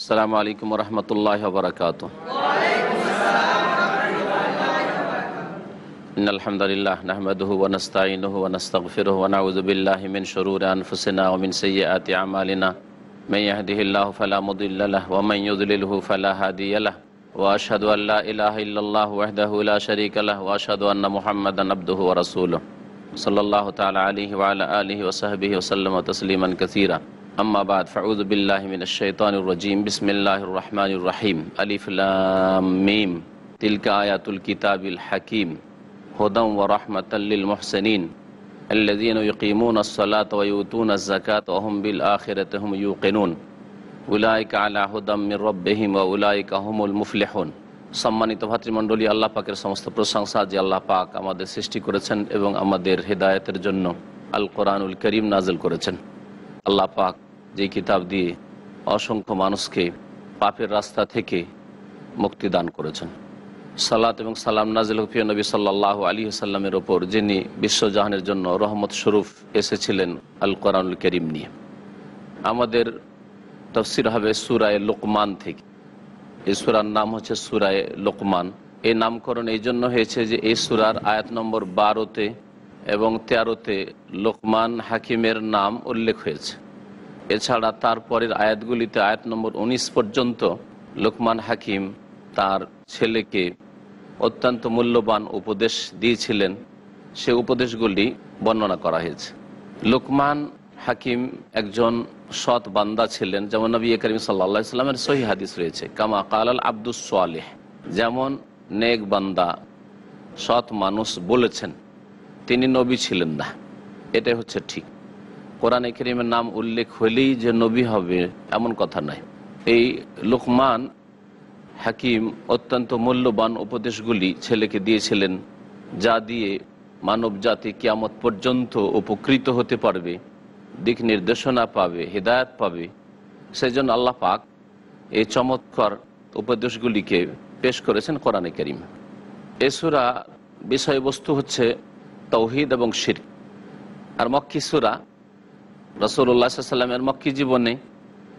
السلام علیکم ورحمۃ اللہ وبرکاتہ ان الحمد للہ نحمده ونستعینه ونستغفره ونعوذ باللہ من شرور انفسنا ومن سیئات اعمالنا من يهده الله فلا مضل له ومن يضلله فلا هادي له واشهد ان لا اله الا الله وحده لا شريك له واشهد ان محمدا عبده ورسوله صلی اللہ تعالی علیہ وعلی آلہ وصحبہ وسلم تسلیما کثیرا আম্মাবাদ ফাউজবিল্লাহমিন শৈতানুর রজিম বিসমিল্লাহ রহমানুর রাহিম আলিফুল্লামিম তিলকা আয়াতুল কিতাবিল হাকিম হুদম ও রহমতাল্লিল মোহসেনিন الذين يقيمون الصلاة ويؤتون الزكاة وهم بالآخرة هم يوقنون উলাইক আলা হুদাম মির রব্বেহিম ও উলাইক আহমুল মুফলেহন সম্মানিত ভাতৃমণ্ডলী আল্লাহ পাকের সমস্ত প্রশংসা যে আল্লাহ পাক আমাদের সৃষ্টি করেছেন এবং আমাদের হেদায়তের জন্য আল কোরআনুল করিম নাজল করেছেন আল্লাহ পাক যে কিতাব দিয়ে অসংখ্য মানুষকে পাপের রাস্তা থেকে মুক্তি দান করেছেন সালাত এবং সালাম নাজিল হুফিয়া নবী সাল্লাহ আলী সাল্লামের ওপর যিনি বিশ্বজাহানের জন্য রহমত স্বরূপ এসেছিলেন আল কোরআনুল করিম নিয়ে আমাদের তফসির হবে সুরায় লোকমান থেকে এই সুরার নাম হচ্ছে সুরায় লোকমান এই নামকরণ এই জন্য হয়েছে যে এই সুরার আয়াত নম্বর বারোতে এবং তেরোতে লোকমান হাকিমের নাম উল্লেখ হয়েছে এছাড়া তারপরের আয়াতগুলিতে আয়াত নম্বর ১৯ পর্যন্ত লোকমান হাকিম তার ছেলেকে অত্যন্ত মূল্যবান উপদেশ দিয়েছিলেন সে উপদেশগুলি বর্ণনা করা হয়েছে লোকমান হাকিম একজন সৎ বান্দা ছিলেন যেমন নবী করিম সাল্লা ইসলামের সহি হাদিস রয়েছে কামা কালাল আব্দুস সোয়ালেহ যেমন নেক বান্দা সৎ মানুষ বলেছেন তিনি নবী ছিলেন না এটাই হচ্ছে ঠিক কোরআন করিমের নাম উল্লেখ হলেই যে নবী হবে এমন কথা নাই এই লোকমান হাকিম অত্যন্ত মূল্যবান উপদেশগুলি ছেলেকে দিয়েছিলেন যা দিয়ে মানব জাতি কিয়ামত পর্যন্ত উপকৃত হতে পারবে দিক নির্দেশনা পাবে হৃদায়ত পাবে সেজন্য আল্লাহ পাক এই চমৎকার উপদেশগুলিকে পেশ করেছেন কোরআনে করিম এসুরা বিষয়বস্তু হচ্ছে তৌহিদ এবং শির আর মক্ষিসুরা রসুল্লাহামের মক্কি জীবনে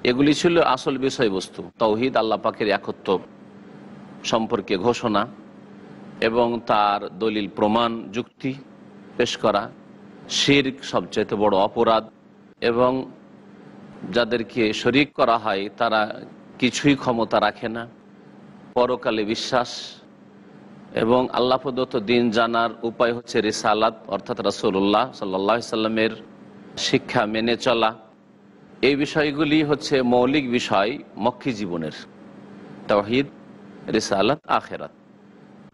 এগুলি ছিল আসল বিষয়বস্তু তৌহিদ আল্লাহ পাকের একত্ব সম্পর্কে ঘোষণা এবং তার দলিল প্রমাণ যুক্তি পেশ করা শির্ক সবচেয়ে বড় অপরাধ এবং যাদেরকে শরিক করা হয় তারা কিছুই ক্ষমতা রাখে না পরকালে বিশ্বাস এবং আল্লাহ প্রদত্ত দিন জানার উপায় হচ্ছে রেসালাত অর্থাৎ রাসুল্লাহ সাল্লা সাল্লামের শিক্ষা মেনে চলা এই বিষয়গুলি হচ্ছে মৌলিক বিষয় মক্ষী জীবনের তৌহিদ রিসালাত আখেরাত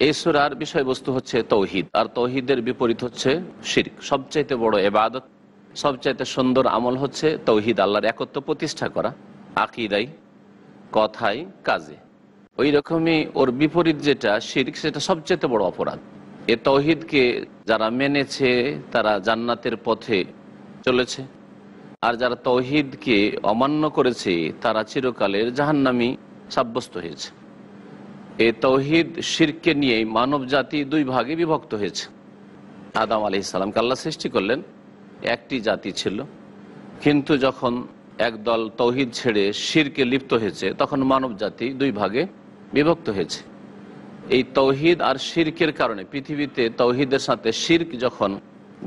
এই সুরার বিষয়বস্তু হচ্ছে তৌহিদ আর তৌহিদের বিপরীত হচ্ছে শির্ক সবচাইতে বড় এবাদত সবচাইতে সুন্দর আমল হচ্ছে তৌহিদ আল্লাহর একত্র প্রতিষ্ঠা করা আকিদাই কথাই কাজে ওই রকমই ওর বিপরীত যেটা শির্ক সেটা সবচেয়ে বড় অপরাধ এ তৌহিদকে যারা মেনেছে তারা জান্নাতের পথে চলেছে আর যারা তৌহিদকে অমান্য করেছে তারা চিরকালের জাহান্নামি সাব্যস্ত হয়েছে এ তৌহিদ শিরকে নিয়ে মানব জাতি দুই ভাগে বিভক্ত হয়েছে আদাম আলি ইসলামকে আল্লাহ সৃষ্টি করলেন একটি জাতি ছিল কিন্তু যখন একদল তৌহিদ ছেড়ে শিরকে লিপ্ত হয়েছে তখন মানব জাতি দুই ভাগে বিভক্ত হয়েছে এই তৌহিদ আর শিরকের কারণে পৃথিবীতে তৌহিদের সাথে শির্ক যখন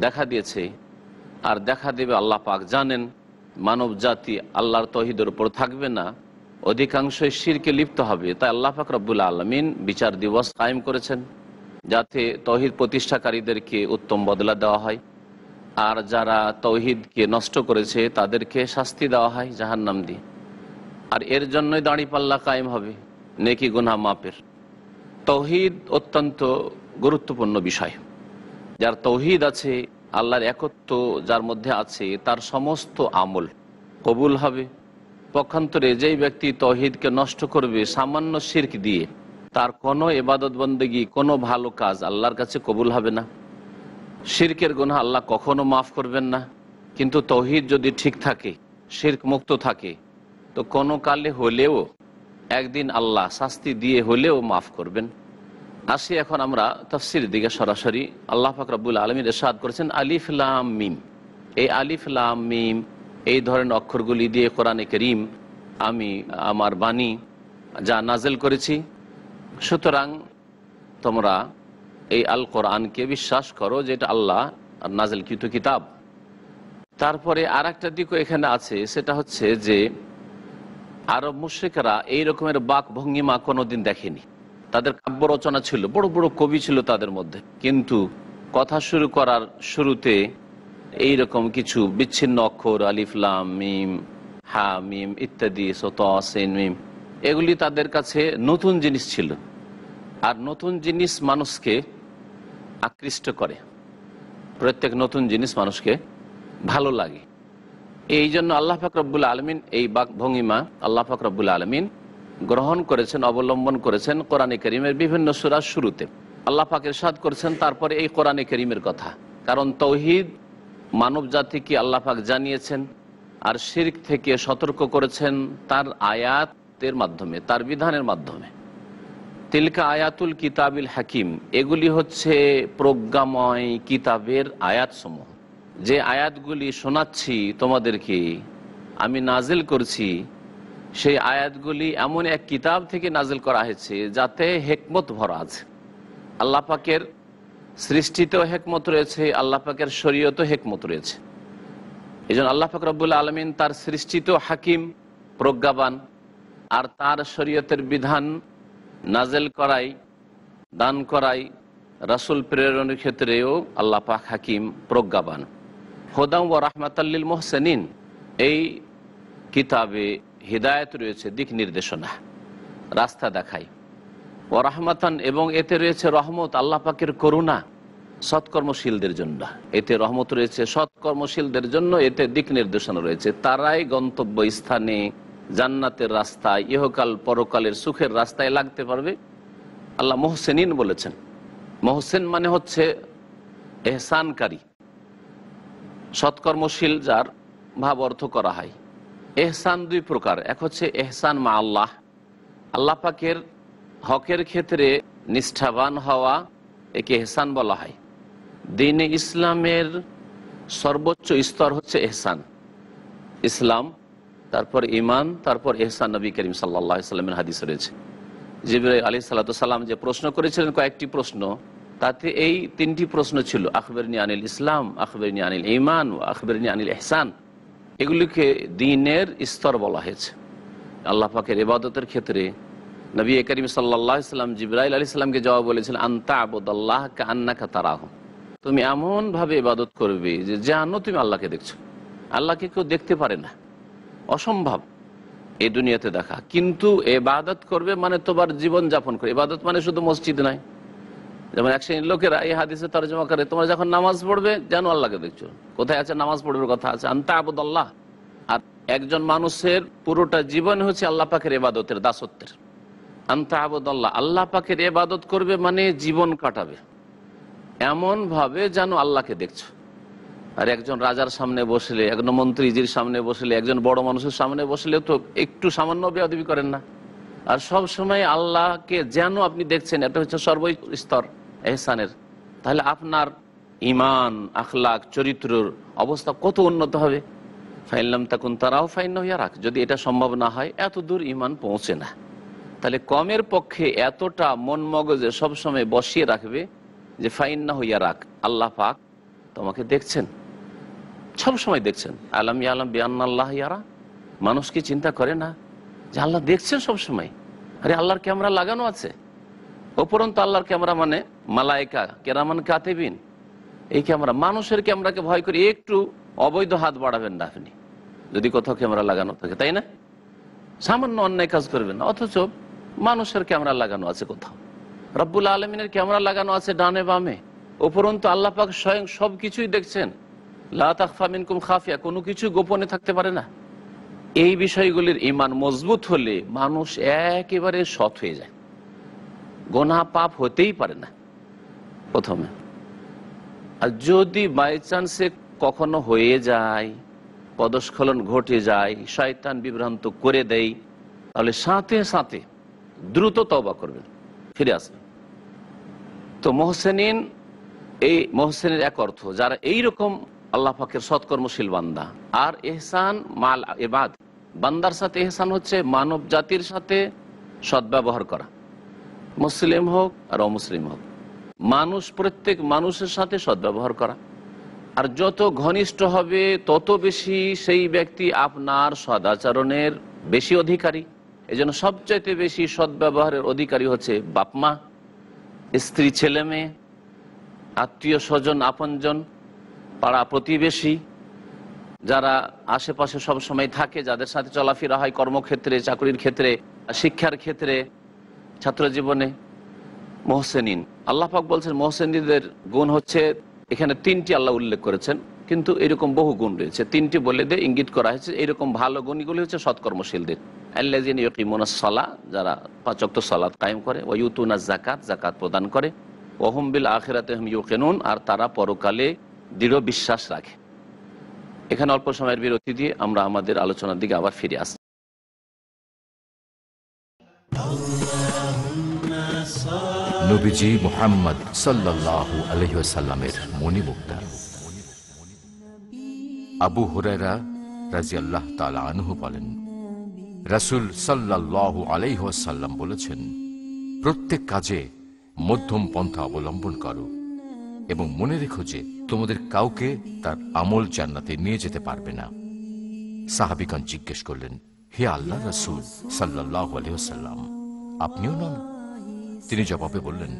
দেখা দিয়েছে আর দেখা দেবে আল্লাহ পাক জানেন মানব জাতি আল্লাহর তহিদের উপর থাকবে না অধিকাংশই শিরকে লিপ্ত হবে তাই আল্লাহ পাক রব্বুল আলমিন বিচার দিবস কায়েম করেছেন যাতে তহিদ প্রতিষ্ঠাকারীদেরকে উত্তম বদলা দেওয়া হয় আর যারা তৌহিদকে নষ্ট করেছে তাদেরকে শাস্তি দেওয়া হয় জাহান নাম দিয়ে আর এর জন্যই দাঁড়িপাল্লা কায়েম হবে নেকি গুনা মাপের তৌহিদ অত্যন্ত গুরুত্বপূর্ণ বিষয় যার তৌহিদ আছে আল্লাহর একত্ব যার মধ্যে আছে তার সমস্ত আমল কবুল হবে পক্ষান্তরে যেই ব্যক্তি তহিদকে নষ্ট করবে সামান্য শির্ক দিয়ে তার কোনো এবাদত বন্দেগী কোনো ভালো কাজ আল্লাহর কাছে কবুল হবে না শির্কের গুণা আল্লাহ কখনো মাফ করবেন না কিন্তু তহিদ যদি ঠিক থাকে শির্ক মুক্ত থাকে তো কোনো কালে হলেও একদিন আল্লাহ শাস্তি দিয়ে হলেও মাফ করবেন আসি এখন আমরা তফসির দিকে সরাসরি আল্লাহ ফাকরাবুল আলমীর এরশাদ করেছেন আলিফলাম মিম এই আলিফলাম মিম এই ধরনের অক্ষরগুলি দিয়ে কোরআনে করিম আমি আমার বাণী যা নাজেল করেছি সুতরাং তোমরা এই আল কোরআনকে বিশ্বাস করো যে এটা আল্লাহ নাজেল নাজেলকৃত কিতাব তারপরে আর একটা দিকও এখানে আছে সেটা হচ্ছে যে আরব মুশ্রিকরা এই রকমের বাক ভঙ্গিমা কোনোদিন দেখেনি তাদের কাব্য রচনা ছিল বড় বড় কবি ছিল তাদের মধ্যে কিন্তু কথা শুরু করার শুরুতে এই রকম কিছু বিচ্ছিন্ন অক্ষর আলিফলাম মিম হা মিম ইত্যাদি সেন মিম এগুলি তাদের কাছে নতুন জিনিস ছিল আর নতুন জিনিস মানুষকে আকৃষ্ট করে প্রত্যেক নতুন জিনিস মানুষকে ভালো লাগে এই জন্য আল্লাহ ফাকরবুল আলমিন এই বাক ভঙ্গিমা আল্লাহ ফাকরবুল আলমিন গ্রহণ করেছেন অবলম্বন করেছেন কোরআনে করিমের বিভিন্ন সুরার শুরুতে আল্লাহ পাকের সাদ করেছেন তারপরে এই কোরআনে করিমের কথা কারণ তৌহিদ মানব জাতিকে আল্লাহ পাক জানিয়েছেন আর শির্ক থেকে সতর্ক করেছেন তার আয়াতের মাধ্যমে তার বিধানের মাধ্যমে তিলকা আয়াতুল কিতাবিল হাকিম এগুলি হচ্ছে প্রজ্ঞাময় কিতাবের আয়াতসমূহ যে আয়াতগুলি শোনাচ্ছি তোমাদেরকে আমি নাজেল করছি সেই আয়াতগুলি এমন এক কিতাব থেকে নাজিল করা হয়েছে যাতে হেকমত ভরা আছে আল্লাহ পাকের সৃষ্টিতেও হেকমত রয়েছে আল্লাহ পাকের শরীয়তেও হেকমত রয়েছে এই জন্য আল্লাহ পাক রব্বুল আলমিন তার সৃষ্টিতেও হাকিম প্রজ্ঞাবান আর তার শরীয়তের বিধান নাজেল করাই দান করাই রাসুল প্রেরণের ক্ষেত্রেও আল্লাহ পাক হাকিম প্রজ্ঞাবান হোদাম ও রাহমাতাল্লিল মোহসেনিন এই কিতাবে হিদায়ত রয়েছে দিক নির্দেশনা রাস্তা দেখায় ও রাহমাতান এবং এতে রয়েছে রহমত আল্লাহ পাকের করুণা সৎকর্মশীলদের জন্য এতে রহমত রয়েছে সৎকর্মশীলদের জন্য এতে দিক নির্দেশনা রয়েছে তারাই গন্তব্য স্থানে জান্নাতের রাস্তায় ইহকাল পরকালের সুখের রাস্তায় লাগতে পারবে আল্লাহ মোহসেনিন বলেছেন মোহসেন মানে হচ্ছে এহসানকারী সৎকর্মশীল যার ভাব অর্থ করা হয় এহসান দুই প্রকার এক হচ্ছে এহসান মা আল্লাহ আল্লাহ পাকের হকের ক্ষেত্রে নিষ্ঠাবান হওয়া একে এহসান বলা হয় দিনে ইসলামের সর্বোচ্চ স্তর হচ্ছে এহসান ইসলাম তারপর ইমান তারপর এহসান নবী করিম সাল্লাহ সাল্লামের হাদিস রয়েছে জিবির আলী সাল্লাম যে প্রশ্ন করেছিলেন কয়েকটি প্রশ্ন তাতে এই তিনটি প্রশ্ন ছিল আকবরনি আনিল ইসলাম আকবরনি আনিল ইমান ও আকবরনি আনিল এহসান এগুলিকে দিনের স্তর বলা হয়েছে আল্লাহ পাকের এবাদতের ক্ষেত্রে নবী করিম সাল্লাম ইসলাম জিব্রাইল আলি সাল্লামকে জবাব বলেছেন আন্তা আবুদাল্লাহ কান্নাকা তারাহ তুমি এমনভাবে ইবাদত করবে যে জানো তুমি আল্লাহকে দেখছো আল্লাহকে কেউ দেখতে পারে না অসম্ভব এ দুনিয়াতে দেখা কিন্তু এবাদত করবে মানে তোমার জীবন যাপন করে এবাদত মানে শুধু মসজিদ নয় যেমন এক শ্রেণীর লোকেরা এই হাদিসে তর্জমা করে তোমরা যখন নামাজ পড়বে যেন আল্লাহকে দেখছো কোথায় আছে নামাজ পড়বে কথা আছে আন্তা আবুদাল্লাহ আর একজন মানুষের পুরোটা জীবন হচ্ছে আল্লাহ পাখের এবাদতের দাসত্বের আন্তা আবুদাল্লাহ আল্লাহ পাখের এবাদত করবে মানে জীবন কাটাবে এমনভাবে যেন আল্লাহকে দেখছো আর একজন রাজার সামনে বসলে একজন মন্ত্রীজির সামনে বসলে একজন বড় মানুষের সামনে বসলে তো একটু সামান্য বেয়াদবি করেন না আর সব সময় আল্লাহকে যেন আপনি দেখছেন এটা হচ্ছে সর্বোচ্চ স্তর এহসানের তাহলে আপনার ইমান আখলাক চরিত্রর অবস্থা কত উন্নত হবে ফাইনলাম তখন তারাও ফাইন হইয়া রাখ যদি এটা সম্ভব না হয় এত দূর ইমান পৌঁছে না তাহলে কমের পক্ষে এতটা মন মগজে সবসময় বসিয়ে রাখবে যে ফাইন না হইয়া রাখ আল্লাহ পাক তোমাকে দেখছেন সব সময় দেখছেন আলম আলম বিয়ান ইয়ারা মানুষ কি চিন্তা করে না যে আল্লাহ দেখছেন সবসময় আরে আল্লাহর ক্যামেরা লাগানো আছে উপরন্ত আল্লাহর ক্যামেরা মানে মালায়কা কেরামান কাতেবিন এই ক্যামেরা মানুষের ক্যামেরাকে ভয় করে একটু অবৈধ হাত বাড়াবেন না আপনি যদি কোথাও ক্যামেরা লাগানো থাকে তাই না সামান্য অন্যায় কাজ করবেন না অথচ মানুষের ক্যামেরা লাগানো আছে কোথাও রব্বুল আলমিনের ক্যামেরা লাগানো আছে ডানে বামে আল্লাহ পাক স্বয়ং সব কিছুই দেখছেন লাফামিন কুম খাফিয়া কোনো কিছু গোপনে থাকতে পারে না এই বিষয়গুলির ইমান মজবুত হলে মানুষ একেবারে সৎ হয়ে যায় গোনা পাপ হতেই পারে না প্রথমে আর যদি বাই চান্সে কখনো হয়ে যায় পদস্খলন ঘটে যায় শয়তান বিভ্রান্ত করে দেয় তাহলে সাথে সাথে দ্রুত তবা করবেন ফিরে আসবেন তো মোহসেনিন এই মোহসেনের এক অর্থ যারা এইরকম আল্লাহ পাকের সৎকর্মশীল বান্দা আর এহসান মাল এবাদ বান্দার সাথে এহসান হচ্ছে মানব জাতির সাথে সদ্ব্যবহার করা মুসলিম হোক আর অমুসলিম হোক মানুষ প্রত্যেক মানুষের সাথে সদ্ব্যবহার করা আর যত ঘনিষ্ঠ হবে তত বেশি সেই ব্যক্তি আপনার সদাচরণের বেশি অধিকারী এই জন্য সবচাইতে বেশি সদ্ব্যবহারের অধিকারী হচ্ছে বাপমা স্ত্রী ছেলে মেয়ে আত্মীয় স্বজন আপনজন পাড়া প্রতিবেশী যারা আশেপাশে সবসময় থাকে যাদের সাথে চলাফেরা হয় কর্মক্ষেত্রে চাকরির ক্ষেত্রে শিক্ষার ক্ষেত্রে ছাত্র জীবনে মোহসেনিন আল্লাহাক বলছেন মোহসেনিদের গুণ হচ্ছে এখানে তিনটি আল্লাহ উল্লেখ করেছেন কিন্তু এরকম বহু গুণ রয়েছে তিনটি বলে দিয়ে ইঙ্গিত করা হয়েছে এরকম ভালো গুণগুলি হচ্ছে সৎকর্মশীলদের আল্লাহিন ইয়কিমোনা সলা যারা পাচক্ত সলাদ কায়েম করে ও ইউতুনা জাকাত জাকাত প্রদান করে ওহম বিল আখেরাতে হম ইউকেনুন আর তারা পরকালে দৃঢ় বিশ্বাস রাখে এখানে অল্প সময়ের বিরতি দিয়ে আমরা আমাদের আলোচনার দিকে আবার ফিরে আসি নবীজি মোহাম্মদ সাল্লাহ আলহিসাল্লামের মণিমুক্তা আবু হুরেরা রাজি আল্লাহ তালা আনহু বলেন রাসুল সাল্লাহ আলাইহাল্লাম বলেছেন প্রত্যেক কাজে মধ্যম পন্থা অবলম্বন করো এবং মনে রেখো যে তোমাদের কাউকে তার আমল জান্নাতে নিয়ে যেতে পারবে না সাহাবিগণ জিজ্ঞেস করলেন হে আল্লাহ রাসুল সাল্লাহ আলহ্লাম আপনিও নন তিনি জবাবে বললেন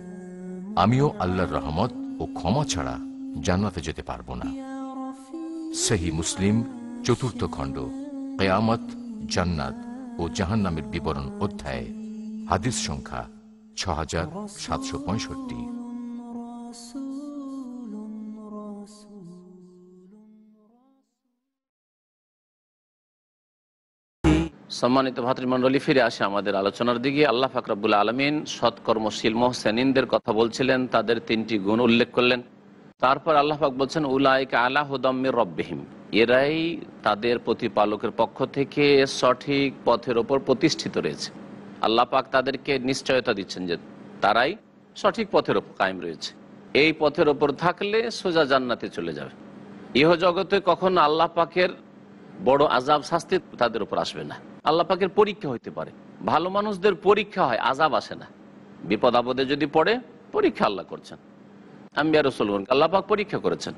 আমিও আল্লাহর রহমত ও ক্ষমা ছাড়া জান্নাতে যেতে পারবো না সেহি মুসলিম চতুর্থ খণ্ড কেয়ামত জান্নাত ও জাহান্নামের বিবরণ অধ্যায়ে হাদিস সংখ্যা ছ হাজার সাতশো পঁয়ষট্টি সম্মানিত ভাতৃমণ্ডলী ফিরে আসে আমাদের আলোচনার দিকে আল্লাহ ফাকরাবুল আলমিন সৎকর্মশীল মোহসেনিনদের কথা বলছিলেন তাদের তিনটি গুণ উল্লেখ করলেন তারপর আল্লাহ বলছেন উলায়ক আলা হুদম্মির রব্বিহিম এরাই তাদের প্রতিপালকের পক্ষ থেকে সঠিক পথের ওপর প্রতিষ্ঠিত রয়েছে আল্লাহ পাক তাদেরকে নিশ্চয়তা দিচ্ছেন যে তারাই সঠিক পথের ওপর কায়েম রয়েছে এই পথের ওপর থাকলে সোজা জান্নাতে চলে যাবে ইহ জগতে কখন আল্লাহ পাকের বড় আজাব শাস্তি তাদের উপর আসবে না আল্লাপাকের পরীক্ষা হইতে পারে ভালো মানুষদের পরীক্ষা হয় আজাব আসে না বিপদ আপদে যদি পড়ে পরীক্ষা আল্লাহ করছেন আমি আর আল্লাহ পরীক্ষা করেছেন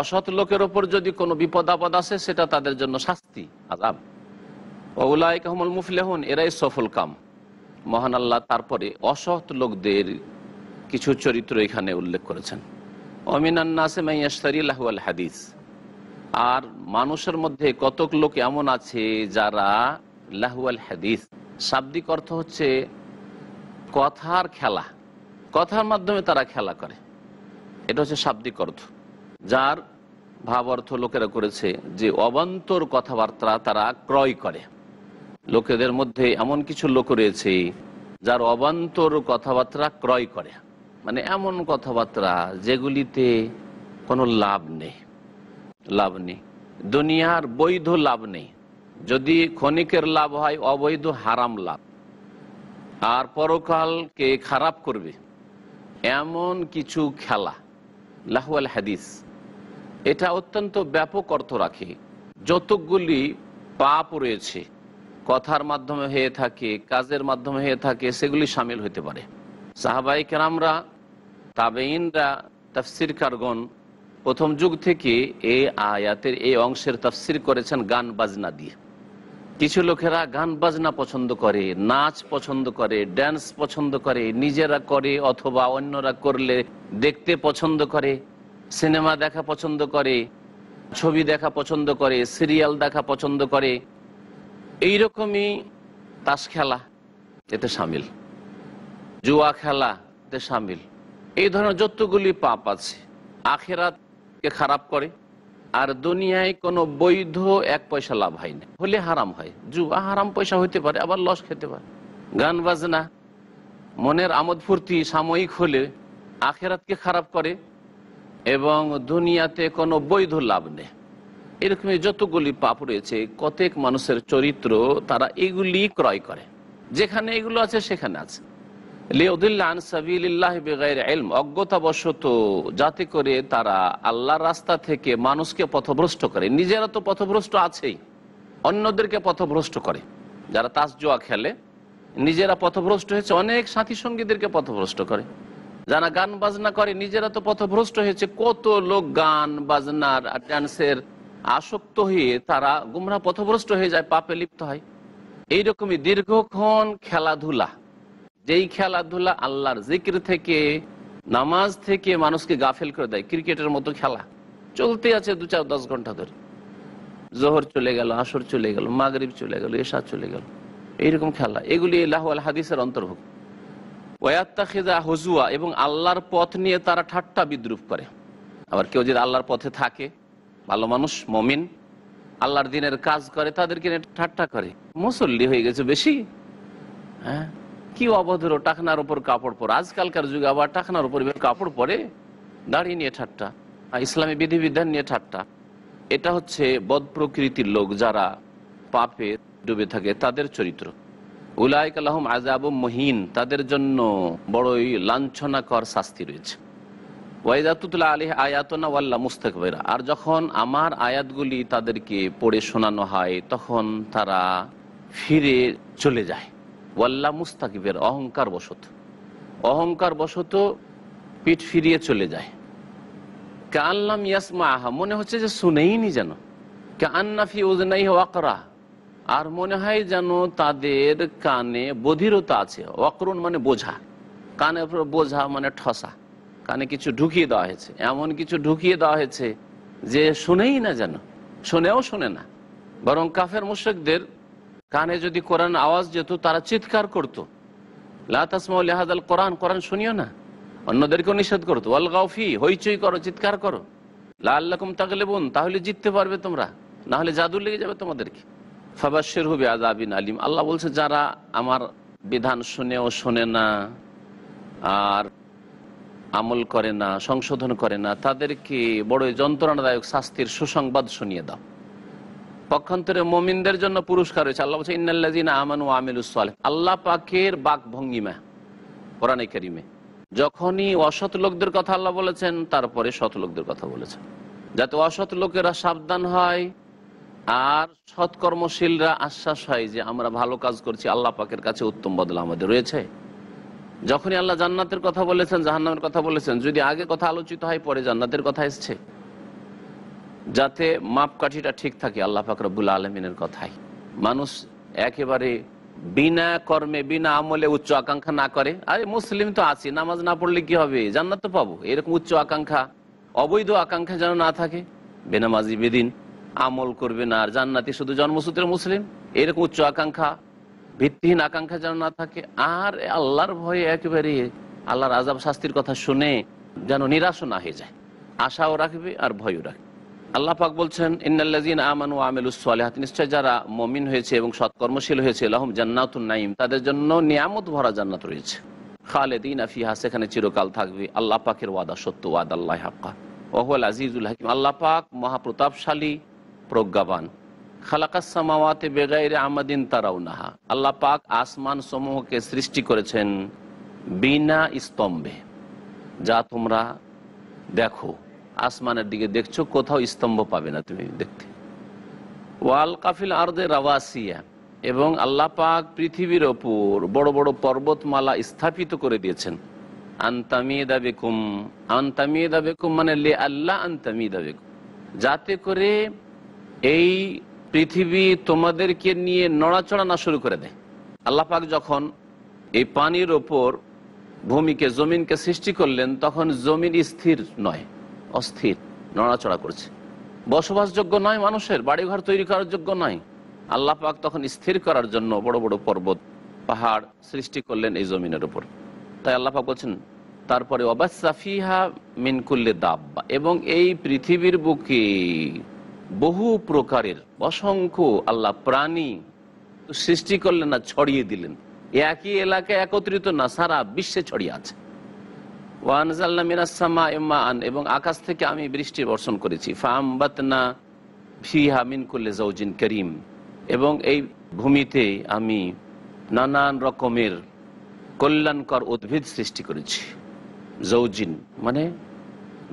অসৎ লোকের ওপর যদি কোনো বিপদ আপদ আসে সেটা তাদের জন্য শাস্তি আজাব ওলাই কাহমুল মুফলেহন এরাই সফল কাম মহান আল্লাহ তারপরে অসৎ লোকদের কিছু চরিত্র এখানে উল্লেখ করেছেন অমিনান্নাসে মাইয়াশারি হাদিস আর মানুষের মধ্যে কতক লোক এমন আছে যারা লাহুয়াল হাদিস শাব্দিক অর্থ হচ্ছে কথার খেলা কথার মাধ্যমে তারা খেলা করে এটা হচ্ছে শাব্দিক অর্থ যার ভাব অর্থ লোকেরা করেছে যে অবান্তর কথাবার্তা তারা ক্রয় করে লোকেদের মধ্যে এমন কিছু লোক রয়েছে যার অবান্তর কথাবার্তা ক্রয় করে মানে এমন কথাবার্তা যেগুলিতে কোনো লাভ নেই লাভ নেই দুনিয়ার বৈধ লাভ নেই যদি ক্ষণিকের লাভ হয় অবৈধ হারাম লাভ আর পরকালকে খারাপ করবে এমন কিছু খেলা লাহুয়াল হাদিস এটা অত্যন্ত ব্যাপক অর্থ রাখে যতগুলি পাপ রয়েছে কথার মাধ্যমে হয়ে থাকে কাজের মাধ্যমে হয়ে থাকে সেগুলি সামিল হতে পারে সাহাবাই কেরামরা তাবেইনরা তাফসির কারগণ প্রথম যুগ থেকে এই আয়াতের এই অংশের তাফসির করেছেন গান বাজনা দিয়ে কিছু লোকেরা গান বাজনা পছন্দ করে নাচ পছন্দ করে ড্যান্স পছন্দ করে নিজেরা করে অথবা অন্যরা করলে দেখতে পছন্দ করে সিনেমা দেখা পছন্দ করে ছবি দেখা পছন্দ করে সিরিয়াল দেখা পছন্দ করে এইরকমই তাস খেলা এতে সামিল জুয়া খেলা এতে সামিল এই ধরনের যতগুলি পাপ আছে আখেরাতকে খারাপ করে আর দুনিয়ায় কোনো বৈধ এক পয়সা লাভ হয় না হলে হারাম হয় জুয়া হারাম পয়সা হইতে পারে আবার লস খেতে পারে গান বাজনা মনের আমোদ ফুর্তি সাময়িক হলে আখেরাতকে খারাপ করে এবং দুনিয়াতে কোনো বৈধ লাভ নেই এরকমই যতগুলি পাপ রয়েছে কতেক মানুষের চরিত্র তারা এগুলি ক্রয় করে যেখানে এগুলো আছে সেখানে আছে অজ্ঞতাবশত যাতে করে তারা আল্লাহর রাস্তা থেকে মানুষকে পথভ্রষ্ট করে নিজেরা তো পথভ্রষ্ট আছেই অন্যদেরকে পথভ্রষ্ট করে যারা তাস জোয়া খেলে নিজেরা পথভ্রষ্ট হয়েছে অনেক সাথী সঙ্গীদেরকে পথভ্রষ্ট করে যারা গান বাজনা করে নিজেরা তো পথভ্রষ্ট হয়েছে কত লোক গান বাজনার ডান্সের আসক্ত হয়ে তারা গুমরা পথভ্রষ্ট হয়ে যায় পাপে লিপ্ত হয় এইরকমই দীর্ঘক্ষণ খেলাধুলা যেই খেলাধুলা আল্লাহর জিকির থেকে নামাজ থেকে মানুষকে গাফেল করে দেয় ক্রিকেটের মতো খেলা চলতে আছে দু চার দশ ঘন্টা ধরে জোহর চলে গেল আসর চলে গেল মাগরীব চলে গেল এশা চলে গেল এইরকম খেলা এগুলি আল্লাহ আল হাদিসের অন্তর্ভুক্ত ওয়াত্তা খেজা হজুয়া এবং আল্লাহর পথ নিয়ে তারা ঠাট্টা বিদ্রুপ করে আবার কেউ যদি আল্লাহর পথে থাকে ভালো মানুষ মমিন আল্লাহর দিনের কাজ করে তাদেরকে ঠাট্টা করে মুসল্লি হয়ে গেছে বেশি হ্যাঁ কি অভদ্র টাকনার উপর কাপড় পরে আজকালকার যুগে আবার টাকনার উপর কাপড় পরে দাঁড়িয়ে নিয়ে ঠাট্টা ইসলামী বিধিবিধান নিয়ে ঠাট্টা এটা হচ্ছে বদ প্রকৃতির লোক যারা পাপে ডুবে থাকে তাদের চরিত্র উলায়ক আলহম আজাব মহিন তাদের জন্য বড়ই লাঞ্ছনাকর শাস্তি রয়েছে ওয়াইজাতুতুল্লাহ আলী আয়াতনা ওয়াল্লা মুস্তাকবেরা আর যখন আমার আয়াতগুলি তাদেরকে পড়ে শোনানো হয় তখন তারা ফিরে চলে যায় ওয়াল্লা মুস্তাকিবের অহংকার বশত অহংকার বশত পিঠ ফিরিয়ে চলে যায় কাল্লাম ইয়াসমা আহা মনে হচ্ছে যে শুনেইনি যেন কে আন্নাফি ওজনাই ওয়াকরা আর মনে হয় যেন তাদের কানে বধিরতা আছে অকরণ মানে বোঝা কানে বোঝা মানে ঠসা কানে কিছু ঢুকিয়ে দেওয়া হয়েছে এমন কিছু ঢুকিয়ে দেওয়া হয়েছে যে শুনেই না যেন শুনেও শুনে না বরং কাফের মুশ্রিকদের কানে যদি কোরআন আওয়াজ যেত তারা চিৎকার করত লাতাসমাউল হাদাল কোরআন কোরআন শুনিও না অন্যদেরকেও নিষেধ করতো ওয়াল গাউফি হইচই করো চিৎকার করো লাল্লাকুম তাকলে বোন তাহলে জিততে পারবে তোমরা না হলে জাদু লেগে যাবে তোমাদেরকে ফাবাসের হবে আজাবিন আলিম আল্লাহ বলছে যারা আমার বিধান শুনেও শোনে না আর আমল করে না সংশোধন করে না তাদেরকে বড় যন্ত্রণাদায়ক শাস্তির সুসংবাদ শুনিয়ে দাও পক্ষান্তরে মোমিনদের জন্য পুরস্কার রয়েছে আল্লাহ বলছে ইন্নাল্লাজিনা আমানু আমিলুসালে আল্লাহ পাকের বাক ভঙ্গিমা কোরআনে কারিমে যখনই অসৎ লোকদের কথা আল্লাহ বলেছেন তারপরে সৎ লোকদের কথা বলেছেন যাতে অসৎ লোকেরা সাবধান হয় আর সৎকর্মশীলরা আশ্বাস হয় যে আমরা ভালো কাজ করছি আল্লাহ পাকের কাছে উত্তম বদলা আমাদের রয়েছে যখনই আল্লাহ জান্নাতের কথা বলেছেন জাহান্নামের কথা বলেছেন যদি আগে কথা আলোচিত হয় পরে জান্নাতের কথা এসছে যাতে মাপকাঠিটা ঠিক থাকে আল্লাহ ফাকরবুল আলমিনের কথাই মানুষ একেবারে বিনা কর্মে বিনা আমলে উচ্চ আকাঙ্ক্ষা না করে আরে মুসলিম তো আছি নামাজ না পড়লে কি হবে জান্নাত তো পাবো এরকম উচ্চ আকাঙ্ক্ষা অবৈধ আকাঙ্ক্ষা যেন না থাকে বেনামাজি বেদিন আমল করবে না আর জান্নাতি শুধু জন্মসূত্রে মুসলিম এরকম উচ্চ আকাঙ্ক্ষা ভিত্তিহীন আকাঙ্ক্ষা যেন না থাকে আর আল্লাহর ভয়ে একেবারে আল্লাহর আজাব শাস্তির কথা শুনে যেন নিরাশ না হয়ে যায় আশাও রাখবে আর ভয়ও রাখবে আল্লাহ পাক বলছেন ইন্নাল্লাজিন আমানু আমিলুসলেহাত নিশ্চয় যারা মমিন হয়েছে এবং সৎকর্মশীল হয়েছে আল্লাহম জান্নাতুন নাইম তাদের জন্য নিয়ামত ভরা জান্নাত রয়েছে খালেদিন আফিহা সেখানে চিরকাল থাকবে আল্লাহ পাকের ওয়াদা সত্য ওয়াদ আল্লাহ হাক্কা ওহুল আজিজুল হাকিম আল্লাহ পাক মহাপ্রতাপশালী প্রজ্ঞাবান খালাকাসামাওয়াতে বেগাইরে আমাদিন তারাও নাহা আল্লাহ পাক আসমান সমূহকে সৃষ্টি করেছেন বিনা স্তম্ভে যা তোমরা দেখো আসমানের দিকে দেখছো কোথাও স্তম্ভ পাবে না তুমি দেখতে ওয়াল কাফিল আর্দে রাওয়াসিয়া এবং আল্লাহ পাক পৃথিবীর ওপর বড় বড় পর্বতমালা স্থাপিত করে দিয়েছেন আন্তামিদা বেকুম আন্তামিদা বেকুম মানে লে আল্লাহ আন্তামিদা বেকুম যাতে করে এই পৃথিবী তোমাদেরকে নিয়ে নড়াচড়া না শুরু করে দেয় আল্লাহ পাক যখন এই পানির ওপর ভূমিকে জমিনকে সৃষ্টি করলেন তখন জমিন স্থির নয় অস্থির নড়াচড়া করছে বসবাসযোগ্য নয় মানুষের বাড়িঘর তৈরি করার যোগ্য নয় আল্লাহ পাক তখন স্থির করার জন্য বড় বড় পর্বত পাহাড় সৃষ্টি করলেন এই জমিনের উপর তাই আল্লাহ পাক বলছেন তারপরে অবাসাফিহা মিনকুল্লে দাব্বা এবং এই পৃথিবীর বুকে বহু প্রকারের অসংখ্য আল্লাহ প্রাণী সৃষ্টি করলেন না ছড়িয়ে দিলেন একই এলাকায় একত্রিত না সারা বিশ্বে ছড়িয়ে আছে ইম্মান এবং আকাশ থেকে আমি বৃষ্টি বর্ষণ করেছি ফামবাতনা জৌজিন করিম এবং এই ভূমিতে আমি নানান রকমের কল্যাণকর উদ্ভিদ সৃষ্টি করেছি জৌজিন মানে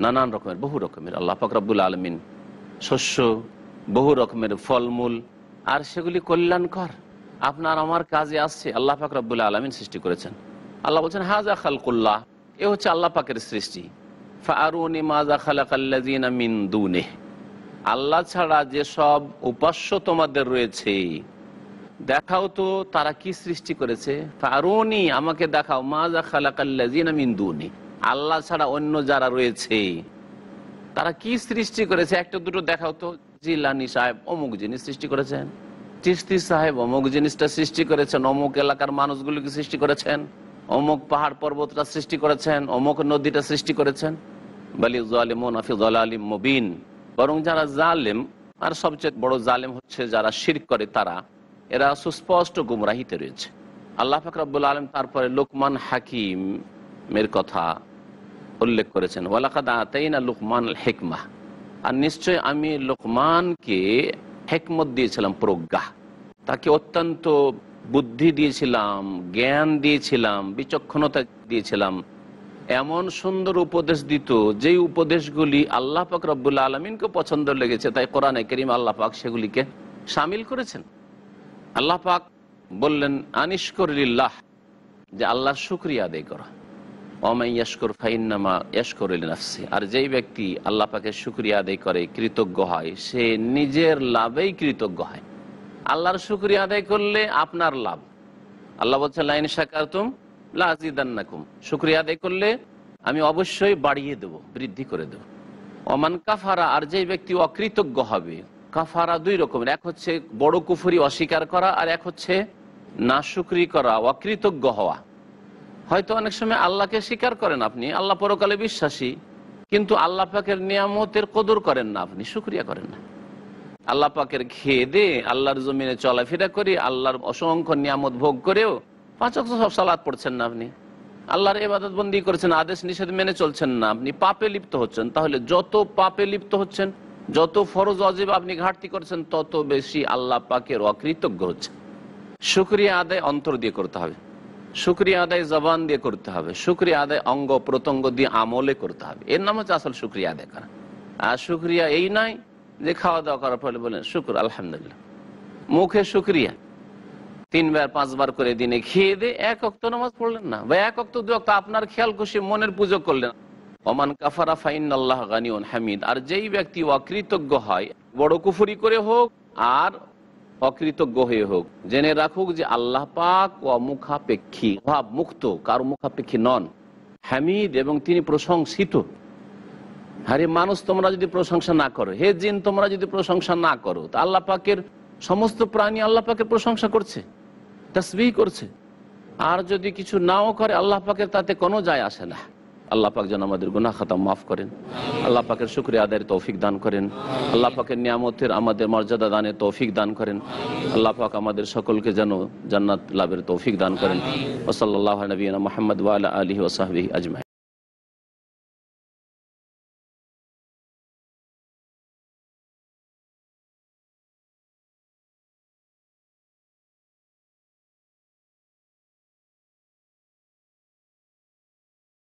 নানান রকমের বহু রকমের আল্লাহ ফকরাবুল আলমিন শস্য বহু রকমের ফলমূল আর সেগুলি কল্যাণকর আপনার আমার কাজে আসছে আল্লাহ ফাকরাবুল আলমিন সৃষ্টি করেছেন আল্লাহ বলছেন হাজা খালকুল্লাহ এ হচ্ছে আল্লাহ পাকের সৃষ্টি ফারুনি মাজা আল্লাহ ছাড়া যেসব উপাস্য তোমাদের রয়েছে দেখাও তো তারা কি সৃষ্টি করেছে ফারুনি আমাকে দেখাও মাজা খালাকাল্লাজিনা মিন আল্লাহ ছাড়া অন্য যারা রয়েছে তারা কি সৃষ্টি করেছে একটা দুটো দেখাও তো জিলানি সাহেব অমুক জিনিস সৃষ্টি করেছেন তিস্তি সাহেব অমুক জিনিসটা সৃষ্টি করেছেন অমুক এলাকার মানুষগুলিকে সৃষ্টি করেছেন অমুক পাহাড় পর্বতটা সৃষ্টি করেছেন অমুক নদীটা সৃষ্টি করেছেন বালি জালিম আলিম মুবিন বরং যারা জালেম আর সবচেয়ে বড় জালেম হচ্ছে যারা শির করে তারা এরা সুস্পষ্ট গুমরাহিতে রয়েছে আল্লাহ ফাকরাবুল আলম তারপরে লোকমান হাকিমের কথা উল্লেখ করেছেন ওয়ালাকাদ আতাইনা লুকমান হেকমা আর নিশ্চয় আমি লোকমানকে হেকমত দিয়েছিলাম প্রজ্ঞা তাকে অত্যন্ত বুদ্ধি দিয়েছিলাম জ্ঞান দিয়েছিলাম বিচক্ষণতা দিয়েছিলাম এমন সুন্দর উপদেশ দিত যে উপদেশগুলি আল্লাহ পাক রব্বুল্লা আলমিনকে পছন্দ লেগেছে তাই কোরআনে করিম আল্লাহ পাক সেগুলিকে সামিল করেছেন আল্লাহ পাক বললেন আনিস্করিল্লাহ যে আল্লাহ শুক্রিয়া আদায় করা অমাই ইয়াসকর ফাইন্নামা ইয়াসকর আর যেই ব্যক্তি আল্লাহ পাকে শুক্রিয়া আদায় করে কৃতজ্ঞ হয় সে নিজের লাভেই কৃতজ্ঞ হয় আল্লাহর শুক্রিয়া আদায় করলে আপনার লাভ আল্লাহ বলছে লাইন সাকারতুম লাজিদান্নাকুম শুক্রিয়া আদায় করলে আমি অবশ্যই বাড়িয়ে দেব বৃদ্ধি করে দেব অমান কাফারা আর যে ব্যক্তি অকৃতজ্ঞ হবে কাফারা দুই রকমের এক হচ্ছে বড় কুফুরি অস্বীকার করা আর এক হচ্ছে না শুক্রি করা অকৃতজ্ঞ হওয়া হয়তো অনেক সময় আল্লাহকে স্বীকার করেন আপনি আল্লাহ পরকালে বিশ্বাসী কিন্তু আল্লাহ পাকের নিয়ামতের কদর করেন না আপনি শুক্রিয়া করেন না আল্লাহ পাকের খেয়ে দে আল্লাহর জমিনে চলাফেরা করি আল্লাহর অসংখ্য নিয়ামত ভোগ করেও পাঁচ সব সালাদ পড়ছেন না আপনি আল্লাহর এবাদত বন্দী করছেন আদেশ নিষেধ মেনে চলছেন না আপনি পাপে লিপ্ত হচ্ছেন তাহলে যত পাপে লিপ্ত হচ্ছেন যত ফরজ অজীব আপনি ঘাটতি করছেন তত বেশি আল্লাহ পাকের অকৃতজ্ঞ হচ্ছে সুক্রিয়া আদায় অন্তর দিয়ে করতে হবে সুক্রিয়া আদায় জবান দিয়ে করতে হবে সুক্রিয়া আদায় অঙ্গ প্রত্যঙ্গ দিয়ে আমলে করতে হবে এর নাম হচ্ছে আসল সুক্রিয়া আদায় করা আর সুক্রিয়া এই নয় যে খাওয়া দাওয়া করার ফলে বলেন শুক্র আলহামদুলিল্লাহ মুখে শুক্রিয়া তিনবার পাঁচবার করে দিনে খেয়ে দিয়ে এক অক্ত নামাজ পড়লেন না বা এক অক্ত দু অক্ত আপনার খেয়াল খুশি মনের পুজো করলেন অমান কাফারা ফাইন আল্লাহ গানিউন হামিদ আর যেই ব্যক্তি অকৃতজ্ঞ হয় বড় কুফুরি করে হোক আর অকৃতজ্ঞ হয়ে হোক জেনে রাখুক যে আল্লাহ পাক ও মুখাপেক্ষী অভাব মুক্ত কারো মুখাপেক্ষী নন হামিদ এবং তিনি প্রশংসিত আরে মানুষ তোমরা যদি প্রশংসা না করো হে জিন তোমরা যদি প্রশংসা না করো তা আল্লাহ পাকের সমস্ত প্রাণী আল্লাহ পাকের প্রশংসা করছে তসবিহ করছে আর যদি কিছু নাও করে আল্লাহ পাকের তাতে কোনো যায় আসে না আল্লাহ পাক যেন আমাদের গুনা খাতা মাফ করেন আল্লাহ পাকের শুক্রিয়া আদায়ের তৌফিক দান করেন আল্লাহ পাকের নিয়ামতের আমাদের মর্যাদা দানে তৌফিক দান করেন আল্লাহ পাক আমাদের সকলকে যেন জান্নাত লাভের তৌফিক দান করেন ওসল্লাহ নবীন মোহাম্মদ ওয়াল আলী ওসাহী আজমাই